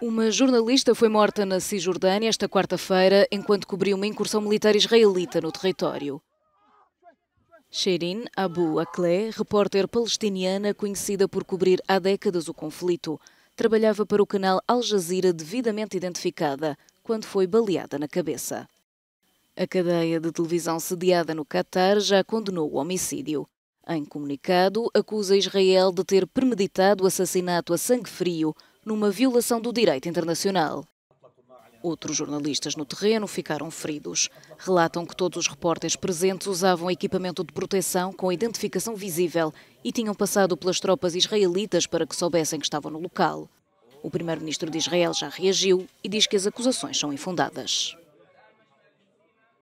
Uma jornalista foi morta na Cisjordânia esta quarta-feira enquanto cobriu uma incursão militar israelita no território. Shirin Abu Akleh, repórter palestiniana conhecida por cobrir há décadas o conflito, trabalhava para o canal Al Jazeera devidamente identificada quando foi baleada na cabeça. A cadeia de televisão sediada no Catar já condenou o homicídio. Em comunicado, acusa Israel de ter premeditado o assassinato a sangue frio numa violação do direito internacional. Outros jornalistas no terreno ficaram feridos. Relatam que todos os repórteres presentes usavam equipamento de proteção com identificação visível e tinham passado pelas tropas israelitas para que soubessem que estavam no local. O primeiro-ministro de Israel já reagiu e diz que as acusações são infundadas.